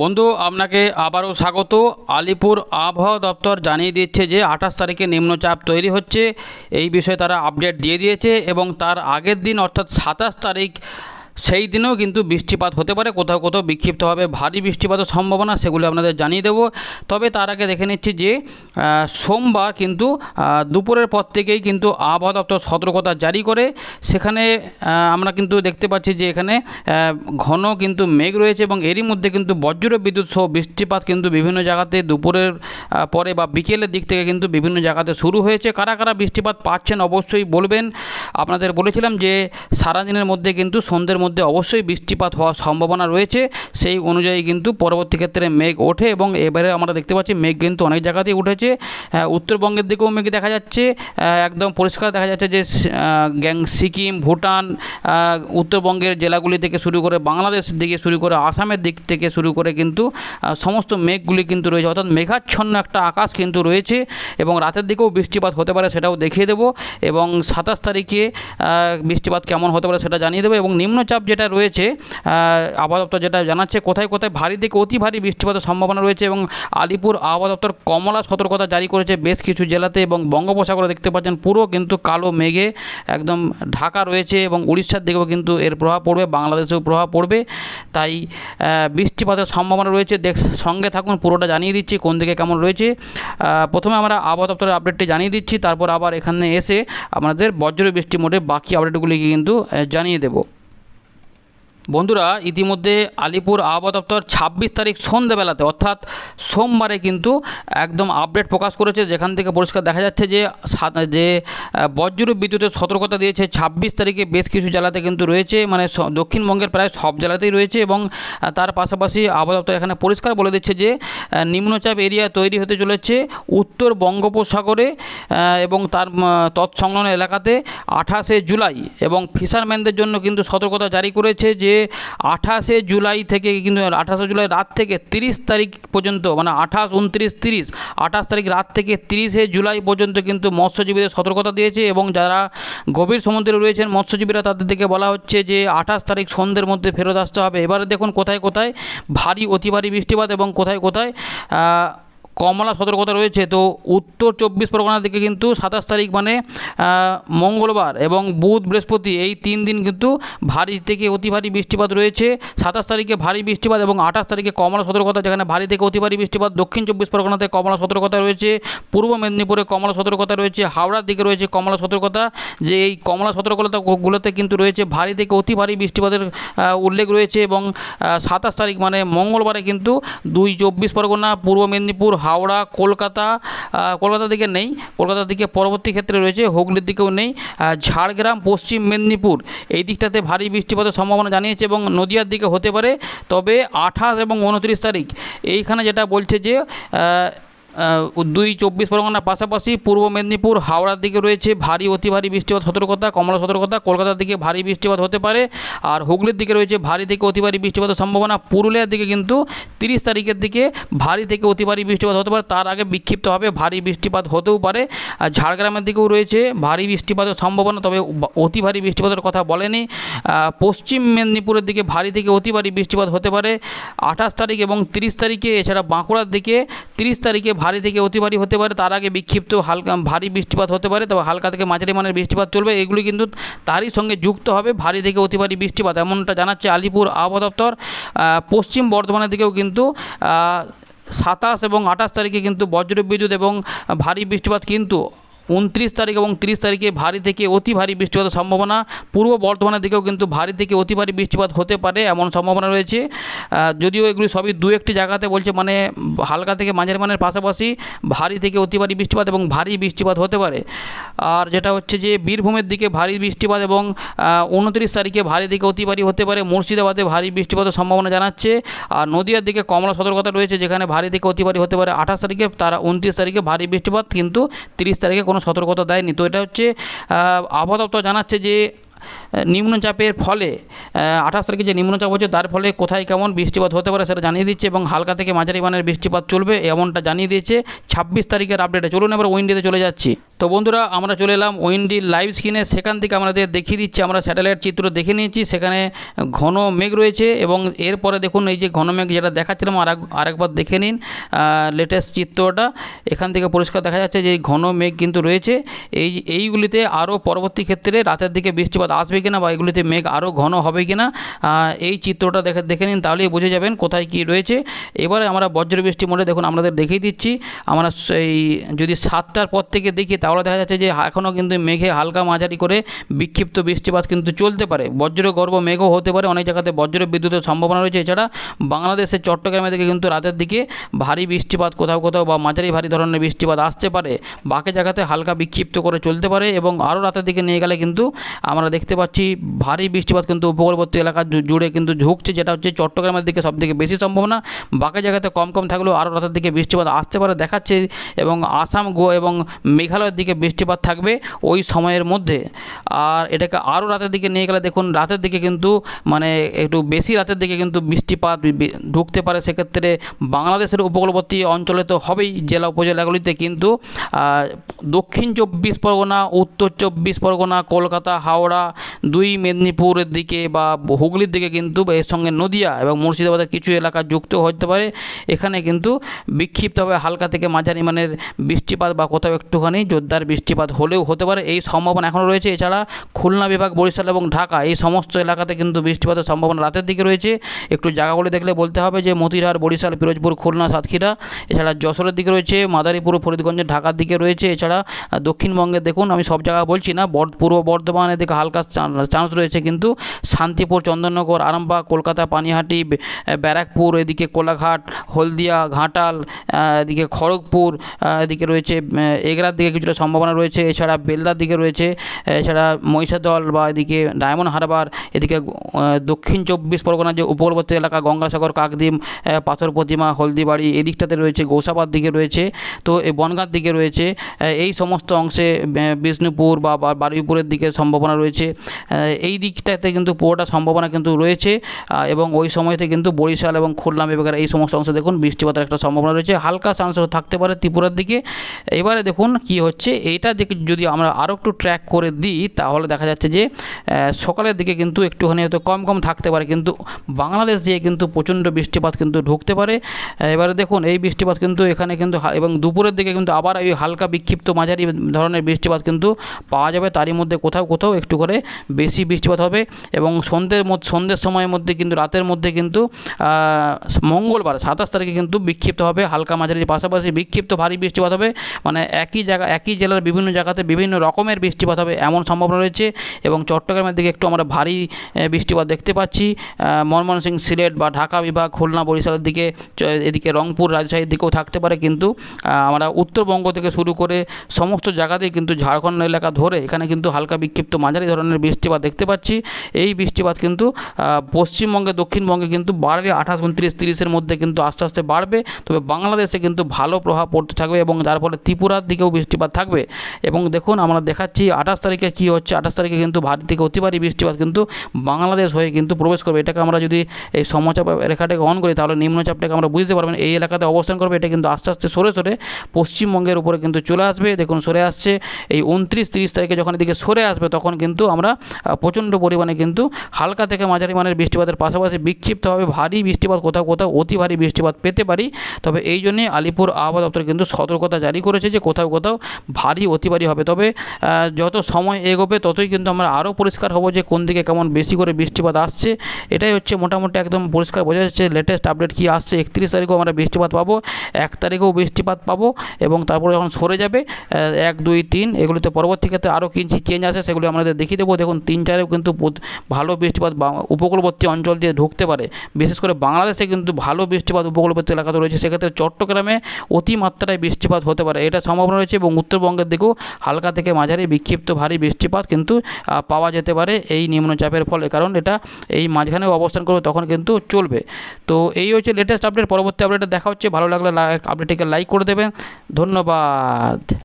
বন্ধু আপনাকে আবারও স্বাগত আলিপুর আবহাওয়া দপ্তর জানিয়ে দিচ্ছে যে আঠাশ তারিখে নিম্নচাপ তৈরি হচ্ছে এই বিষয়ে তারা আপডেট দিয়ে দিয়েছে এবং তার আগের দিন অর্থাৎ সাতাশ তারিখ সেই দিনেও কিন্তু বৃষ্টিপাত হতে পারে কোথাও কোথাও বিক্ষিপ্তভাবে ভারী বৃষ্টিপাতের সম্ভাবনা সেগুলো আপনাদের জানিয়ে দেব তবে তার আগে দেখে নিচ্ছি যে সোমবার কিন্তু দুপুরের পর থেকেই কিন্তু আবহাওয়া দপ্তর সতর্কতা জারি করে সেখানে আমরা কিন্তু দেখতে পাচ্ছি যে এখানে ঘন কিন্তু মেঘ রয়েছে এবং এরই মধ্যে কিন্তু বজ্র বিদ্যুৎ সহ বৃষ্টিপাত কিন্তু বিভিন্ন জায়গাতে দুপুরের পরে বা বিকেলের দিক থেকে কিন্তু বিভিন্ন জায়গাতে শুরু হয়েছে কারা কারা বৃষ্টিপাত পাচ্ছেন অবশ্যই বলবেন আপনাদের বলেছিলাম যে সারাদিনের মধ্যে কিন্তু সন্ধ্যের মধ্যে অবশ্যই বৃষ্টিপাত হওয়ার সম্ভাবনা রয়েছে সেই অনুযায়ী কিন্তু পরবর্তী ক্ষেত্রে মেঘ ওঠে এবং এবারে আমরা দেখতে পাচ্ছি মেঘ কিন্তু অনেক জায়গাতেই উঠেছে উত্তরবঙ্গের দিকেও মেঘ দেখা যাচ্ছে একদম পরিষ্কার দেখা যাচ্ছে যে গ্যাং সিকিম ভুটান উত্তরবঙ্গের জেলাগুলি থেকে শুরু করে বাংলাদেশ দিকে শুরু করে আসামের দিক থেকে শুরু করে কিন্তু সমস্ত মেঘগুলি কিন্তু রয়েছে অর্থাৎ মেঘাচ্ছন্ন একটা আকাশ কিন্তু রয়েছে এবং রাতের দিকেও বৃষ্টিপাত হতে পারে সেটাও দেখিয়ে দেবো এবং সাতাশ তারিখে বৃষ্টিপাত কেমন হতে পারে সেটা জানিয়ে দেবো এবং নিম্ন নিম্নচাপ যেটা রয়েছে আবহাওয়া দপ্তর যেটা জানাচ্ছে কোথায় কোথায় ভারী থেকে অতি ভারী বৃষ্টিপাতের সম্ভাবনা রয়েছে এবং আলিপুর আবহাওয়া দপ্তর কমলা সতর্কতা জারি করেছে বেশ কিছু জেলাতে এবং বঙ্গোপসাগরে দেখতে পাচ্ছেন পুরো কিন্তু কালো মেঘে একদম ঢাকা রয়েছে এবং উড়িষ্যার দিকেও কিন্তু এর প্রভাব পড়বে বাংলাদেশেও প্রভাব পড়বে তাই বৃষ্টিপাতের সম্ভাবনা রয়েছে দেখ সঙ্গে থাকুন পুরোটা জানিয়ে দিচ্ছি কোন দিকে কেমন রয়েছে প্রথমে আমরা আবহাওয়া দপ্তরের আপডেটটি জানিয়ে দিচ্ছি তারপর আবার এখানে এসে আমাদের বজ্র বৃষ্টি মোটে বাকি আপডেটগুলিকে কিন্তু জানিয়ে দেবো বন্ধুরা ইতিমধ্যে আলিপুর আবহাওয়া দপ্তর ছাব্বিশ তারিখ সন্ধ্যাবেলাতে অর্থাৎ সোমবারে কিন্তু একদম আপডেট প্রকাশ করেছে যেখান থেকে পরিষ্কার দেখা যাচ্ছে যে যে বজ্র বিদ্যুতের সতর্কতা দিয়েছে ছাব্বিশ তারিখে বেশ কিছু জেলাতে কিন্তু রয়েছে মানে দক্ষিণবঙ্গের প্রায় সব জেলাতেই রয়েছে এবং তার পাশাপাশি আবহাওয়া দপ্তর এখানে পরিষ্কার বলে দিচ্ছে যে নিম্নচাপ এরিয়া তৈরি হতে চলেছে উত্তর বঙ্গোপসাগরে এবং তার তৎসংলগ্ন এলাকাতে আঠাশে জুলাই এবং ফিশারম্যানদের জন্য কিন্তু সতর্কতা জারি করেছে যে যে আঠাশে জুলাই থেকে কিন্তু আঠাশে জুলাই রাত থেকে তিরিশ তারিখ পর্যন্ত মানে আঠাশ উনত্রিশ তিরিশ আঠাশ তারিখ রাত থেকে তিরিশে জুলাই পর্যন্ত কিন্তু মৎস্যজীবীদের সতর্কতা দিয়েছে এবং যারা গভীর সমুদ্রে রয়েছেন মৎস্যজীবীরা তাদেরকে বলা হচ্ছে যে আঠাশ তারিখ সন্ধ্যের মধ্যে ফেরত আসতে হবে এবারে দেখুন কোথায় কোথায় ভারী অতি ভারী বৃষ্টিপাত এবং কোথায় কোথায় কমলা সতর্কতা রয়েছে তো উত্তর চব্বিশ পরগনা থেকে কিন্তু সাতাশ তারিখ মানে মঙ্গলবার এবং বুধ বৃহস্পতি এই তিন দিন কিন্তু ভারী থেকে অতি ভারী বৃষ্টিপাত রয়েছে সাতাশ তারিখে ভারী বৃষ্টিপাত এবং আঠাশ তারিখে কমলা সতর্কতা যেখানে ভারী থেকে অতি ভারী বৃষ্টিপাত দক্ষিণ চব্বিশ পরগনাতে কমলা সতর্কতা রয়েছে পূর্ব মেদিনীপুরে কমলা সতর্কতা রয়েছে হাওড়ার দিকে রয়েছে কমলা সতর্কতা যে এই কমলা সতর্কতাগুলোতে কিন্তু রয়েছে ভারী থেকে অতি ভারী বৃষ্টিপাতের উল্লেখ রয়েছে এবং সাতাশ তারিখ মানে মঙ্গলবারে কিন্তু দুই চব্বিশ পরগনা পূর্ব মেদিনীপুর হাওড়া কলকাতা কলকাতার দিকে নেই কলকাতার দিকে পরবর্তী ক্ষেত্রে রয়েছে হুগলির দিকেও নেই ঝাড়গ্রাম পশ্চিম মেদিনীপুর এই দিকটাতে ভারী বৃষ্টিপাতের সম্ভাবনা জানিয়েছে এবং নদিয়ার দিকে হতে পারে তবে আঠাশ এবং উনত্রিশ তারিখ এইখানে যেটা বলছে যে দুই চব্বিশ পরগনার পাশাপাশি পূর্ব মেদিনীপুর হাওড়ার দিকে রয়েছে ভারী অতি ভারী বৃষ্টিপাত সতর্কতা কমলা সতর্কতা কলকাতার দিকে ভারী বৃষ্টিপাত হতে পারে আর হুগলির দিকে রয়েছে ভারী থেকে অতি ভারী বৃষ্টিপাতের সম্ভাবনা পুরুলিয়ার দিকে কিন্তু তিরিশ তারিখের দিকে ভারী থেকে অতি ভারী বৃষ্টিপাত হতে পারে তার আগে বিক্ষিপ্তভাবে ভারী বৃষ্টিপাত হতেও পারে আর ঝাড়গ্রামের দিকেও রয়েছে ভারী বৃষ্টিপাতের সম্ভাবনা তবে অতি ভারী বৃষ্টিপাতের কথা বলেনি পশ্চিম মেদিনীপুরের দিকে ভারী থেকে অতি ভারী বৃষ্টিপাত হতে পারে আঠাশ তারিখ এবং তিরিশ তারিখে এছাড়া বাঁকুড়ার দিকে তিরিশ তারিখে ভারী থেকে অতি ভারী হতে পারে তার আগে বিক্ষিপ্ত হালকা ভারী বৃষ্টিপাত হতে পারে তবে হালকা থেকে মাঝারি মানের বৃষ্টিপাত চলবে এগুলি কিন্তু তারই সঙ্গে যুক্ত হবে ভারী থেকে অতি ভারী বৃষ্টিপাত এমনটা জানাচ্ছে আলিপুর আবহাওয়া দপ্তর পশ্চিম বর্ধমানের দিকেও কিন্তু সাতাশ এবং আঠাশ তারিখে কিন্তু বজ্রবিদ্যুৎ এবং ভারী বৃষ্টিপাত কিন্তু উনত্রিশ তারিখ এবং তিরিশ তারিখে ভারী থেকে অতি ভারী বৃষ্টিপাতের সম্ভাবনা পূর্ব বর্ধমানের দিকেও কিন্তু ভারী থেকে অতি ভারী বৃষ্টিপাত হতে পারে এমন সম্ভাবনা রয়েছে যদিও এগুলি সবই দু একটি জায়গাতে বলছে মানে হালকা থেকে মাঝের মানের পাশাপাশি ভারী থেকে অতি ভারী বৃষ্টিপাত এবং ভারী বৃষ্টিপাত হতে পারে আর যেটা হচ্ছে যে বীরভূমের দিকে ভারী বৃষ্টিপাত এবং উনত্রিশ তারিখে ভারী দিকে অতি ভারী হতে পারে মুর্শিদাবাদে ভারী বৃষ্টিপাতের সম্ভাবনা জানাচ্ছে আর নদিয়ার দিকে কমলা সতর্কতা রয়েছে যেখানে ভারী থেকে অতি ভারী হতে পারে আঠাশ তারিখে তারা উনত্রিশ তারিখে ভারী বৃষ্টিপাত কিন্তু তিরিশ তারিখে কোনো সতর্কতা দেয়নি তো এটা হচ্ছে আবহাওয়া দপ্তর জানাচ্ছে যে নিম্নচাপের ফলে আঠাশ তারিখে যে নিম্নচাপ হচ্ছে তার ফলে কোথায় কেমন বৃষ্টিপাত হতে পারে সেটা জানিয়ে দিচ্ছে এবং হালকা থেকে মাঝারি মানের বৃষ্টিপাত চলবে এমনটা জানিয়ে দিয়েছে ছাব্বিশ তারিখের আপডেটে চলুন এবার উইন্ডেতে চলে যাচ্ছি তো বন্ধুরা আমরা চলে এলাম উইন্ডি লাইভ স্ক্রিনে সেখান থেকে আমাদের দেখিয়ে দিচ্ছি আমরা স্যাটেলাইট চিত্র দেখে নিয়েছি সেখানে ঘন মেঘ রয়েছে এবং এরপরে দেখুন এই যে ঘন মেঘ যেটা দেখাচ্ছিলাম আর আরেকবার দেখে নিন লেটেস্ট চিত্রটা এখান থেকে পরিষ্কার দেখা যাচ্ছে যে ঘন মেঘ কিন্তু রয়েছে এই এইগুলিতে আরও পরবর্তী ক্ষেত্রে রাতের দিকে বৃষ্টিপাত আসবে কিনা বা এগুলিতে মেঘ আরও ঘন হবে কিনা এই চিত্রটা দেখে দেখে নিন তাহলেই বুঝে যাবেন কোথায় কি রয়েছে এবারে আমরা বজ্র বৃষ্টি মোড়ে দেখুন আমাদের দেখিয়ে দিচ্ছি আমরা এই যদি সাতটার পর থেকে দেখি তাহলে দেখা যাচ্ছে যে এখনও কিন্তু মেঘে হালকা মাঝারি করে বিক্ষিপ্ত বৃষ্টিপাত কিন্তু চলতে পারে বজ্র গর্ব মেঘও হতে পারে অনেক জায়গাতে বজ্র বিদ্যুতের সম্ভাবনা রয়েছে এছাড়া বাংলাদেশের চট্টগ্রামের দিকে কিন্তু রাতের দিকে ভারী বৃষ্টিপাত কোথাও কোথাও বা মাঝারি ভারী ধরনের বৃষ্টিপাত আসতে পারে বাকি জায়গাতে হালকা বিক্ষিপ্ত করে চলতে পারে এবং আরও রাতের দিকে নিয়ে গেলে কিন্তু আমরা দেখতে পাচ্ছি ভারী বৃষ্টিপাত কিন্তু উপকূলবর্তী এলাকা জুড়ে কিন্তু ঝুঁকছে যেটা হচ্ছে চট্টগ্রামের দিকে সবথেকে বেশি সম্ভাবনা বাকি জায়গাতে কম কম থাকলেও আরও রাতের দিকে বৃষ্টিপাত আসতে পারে দেখাচ্ছে এবং আসাম গো এবং মেঘালয়ের দিকে বৃষ্টিপাত থাকবে ওই সময়ের মধ্যে আর এটাকে আরও রাতের দিকে নিয়ে গেলে দেখুন রাতের দিকে কিন্তু মানে একটু বেশি রাতের দিকে কিন্তু বৃষ্টিপাত ঢুকতে পারে সেক্ষেত্রে বাংলাদেশের উপকূলবর্তী অঞ্চলে তো হবেই জেলা উপজেলাগুলিতে কিন্তু দক্ষিণ চব্বিশ পরগনা উত্তর চব্বিশ পরগনা কলকাতা হাওড়া দুই মেদিনীপুরের দিকে বা হুগলির দিকে কিন্তু এর সঙ্গে নদিয়া এবং মুর্শিদাবাদের কিছু এলাকা যুক্ত হতে পারে এখানে কিন্তু বিক্ষিপ্তভাবে হালকা থেকে মাঝারি মানের বৃষ্টিপাত বা কোথাও একটুখানি জোরদার বৃষ্টিপাত হলেও হতে পারে এই সম্ভাবনা এখনও রয়েছে এছাড়া খুলনা বিভাগ বরিশাল এবং ঢাকা এই সমস্ত এলাকাতে কিন্তু বৃষ্টিপাতের সম্ভাবনা রাতের দিকে রয়েছে একটু জায়গাগুলি দেখলে বলতে হবে যে মতিহার বরিশাল পিরোজপুর খুলনা সাতক্ষীরা এছাড়া যশোরের দিকে রয়েছে মাদারীপুর ফরিদগঞ্জের ঢাকার দিকে রয়েছে এছাড়া দক্ষিণবঙ্গে দেখুন আমি সব জায়গা বলছি না পূর্ব বর্ধমানের দিকে হালকা চান্স রয়েছে কিন্তু শান্তিপুর চন্দননগর আরামবাগ কলকাতা পানিহাটি ব্যারাকপুর এদিকে কোলাঘাট হলদিয়া ঘাটাল এদিকে খড়গপুর এদিকে রয়েছে এগরার দিকে কিছু বৃষ্টির সম্ভাবনা রয়েছে এছাড়া বেলদার দিকে রয়েছে এছাড়া মহিষাদল বা এদিকে ডায়মন্ড হারবার এদিকে দক্ষিণ চব্বিশ পরগনার যে উপকূলবর্তী এলাকা গঙ্গাসাগর কাকদিম পাথর প্রতিমা হলদিবাড়ি এদিকটাতে রয়েছে গৌসাবাদ দিকে রয়েছে তো এই বনগাঁর দিকে রয়েছে এই সমস্ত অংশে বিষ্ণুপুর বা বারুইপুরের দিকে সম্ভাবনা রয়েছে এই দিকটাতে কিন্তু পুরোটা সম্ভাবনা কিন্তু রয়েছে এবং ওই সময়তে কিন্তু বরিশাল এবং খুলনা বিভাগের এই সমস্ত অংশে দেখুন বৃষ্টিপাতের একটা সম্ভাবনা রয়েছে হালকা চান্স থাকতে পারে ত্রিপুরার দিকে এবারে দেখুন কি হচ্ছে হচ্ছে এটা যদি আমরা আরও একটু ট্র্যাক করে দিই তাহলে দেখা যাচ্ছে যে সকালের দিকে কিন্তু একটুখানি হয়তো কম কম থাকতে পারে কিন্তু বাংলাদেশ দিয়ে কিন্তু প্রচণ্ড বৃষ্টিপাত কিন্তু ঢুকতে পারে এবারে দেখুন এই বৃষ্টিপাত কিন্তু এখানে কিন্তু এবং দুপুরের দিকে কিন্তু আবার এই হালকা বিক্ষিপ্ত মাঝারি ধরনের বৃষ্টিপাত কিন্তু পাওয়া যাবে তারই মধ্যে কোথাও কোথাও একটু করে বেশি বৃষ্টিপাত হবে এবং সন্ধ্যের মধ্যে সন্ধ্যের সময়ের মধ্যে কিন্তু রাতের মধ্যে কিন্তু মঙ্গলবার সাতাশ তারিখে কিন্তু বিক্ষিপ্ত হবে হালকা মাঝারির পাশাপাশি বিক্ষিপ্ত ভারী বৃষ্টিপাত হবে মানে একই জায়গা একই একই জেলার বিভিন্ন জায়গাতে বিভিন্ন রকমের বৃষ্টিপাত হবে এমন সম্ভাবনা রয়েছে এবং চট্টগ্রামের দিকে একটু আমরা ভারী বৃষ্টিপাত দেখতে পাচ্ছি মনমোহন সিলেট বা ঢাকা বিভাগ খুলনা বরিশালের দিকে এদিকে রংপুর রাজশাহীর দিকেও থাকতে পারে কিন্তু আমরা উত্তরবঙ্গ থেকে শুরু করে সমস্ত জায়গাতেই কিন্তু ঝাড়খণ্ড এলাকা ধরে এখানে কিন্তু হালকা বিক্ষিপ্ত মাঝারি ধরনের বৃষ্টিপাত দেখতে পাচ্ছি এই বৃষ্টিপাত কিন্তু পশ্চিমবঙ্গে দক্ষিণবঙ্গে কিন্তু বাড়বে আঠাশ উনত্রিশ তিরিশের মধ্যে কিন্তু আস্তে আস্তে বাড়বে তবে বাংলাদেশে কিন্তু ভালো প্রভাব পড়তে থাকবে এবং তার ফলে ত্রিপুরার দিকেও বৃষ্টিপাত থাকবে এবং দেখুন আমরা দেখাচ্ছি আঠাশ তারিখে কি হচ্ছে আঠাশ তারিখে কিন্তু ভারী থেকে অতি ভারী বৃষ্টিপাত কিন্তু বাংলাদেশ হয়ে কিন্তু প্রবেশ করবে এটাকে আমরা যদি এই সমচাপ রেখাটাকে অন করি তাহলে নিম্নচাপটাকে আমরা বুঝতে পারবেন এই এলাকাতে অবস্থান করবে এটা কিন্তু আস্তে আস্তে সরে সরে পশ্চিমবঙ্গের উপরে কিন্তু চলে আসবে দেখুন সরে আসছে এই উনত্রিশ তিরিশ তারিখে যখন এদিকে সরে আসবে তখন কিন্তু আমরা প্রচণ্ড পরিমাণে কিন্তু হালকা থেকে মাঝারি মানের বৃষ্টিপাতের পাশাপাশি বিক্ষিপ্তভাবে ভারী বৃষ্টিপাত কোথাও কোথাও অতি ভারী বৃষ্টিপাত পেতে পারি তবে এই জন্যে আলিপুর আবহাওয়া দপ্তর কিন্তু সতর্কতা জারি করেছে যে কোথাও কোথাও ভারী অতিবারী হবে তবে যত সময় এগোবে ততই কিন্তু আমরা আরও পরিষ্কার হব যে কোন দিকে কেমন বেশি করে বৃষ্টিপাত আসছে এটাই হচ্ছে মোটামুটি একদম পরিষ্কার বোঝা যাচ্ছে লেটেস্ট আপডেট কী আসছে একত্রিশ তারিখেও আমরা বৃষ্টিপাত পাবো এক তারিখেও বৃষ্টিপাত পাবো এবং তারপরে যখন সরে যাবে এক দুই তিন এগুলিতে পরবর্তী ক্ষেত্রে আরও কিছু চেঞ্জ আসে সেগুলি আমাদের দেখিয়ে দেবো দেখুন তিন চারেও কিন্তু ভালো বৃষ্টিপাত উপকূলবর্তী অঞ্চল দিয়ে ঢুকতে পারে বিশেষ করে বাংলাদেশে কিন্তু ভালো বৃষ্টিপাত উপকূলবর্তী এলাকাতে রয়েছে সেক্ষেত্রে চট্টগ্রামে অতিমাত্রায় বৃষ্টিপাত হতে পারে এটা সম্ভাবনা রয়েছে এবং উত্তর উত্তরবঙ্গের দিকেও হালকা থেকে মাঝারি বিক্ষিপ্ত ভারী বৃষ্টিপাত কিন্তু পাওয়া যেতে পারে এই নিম্নচাপের ফলে কারণ এটা এই মাঝখানে অবস্থান করবে তখন কিন্তু চলবে তো এই হচ্ছে লেটেস্ট আপডেট পরবর্তী আপডেটে দেখা হচ্ছে ভালো লাগলে আপডেটটিকে লাইক করে দেবেন ধন্যবাদ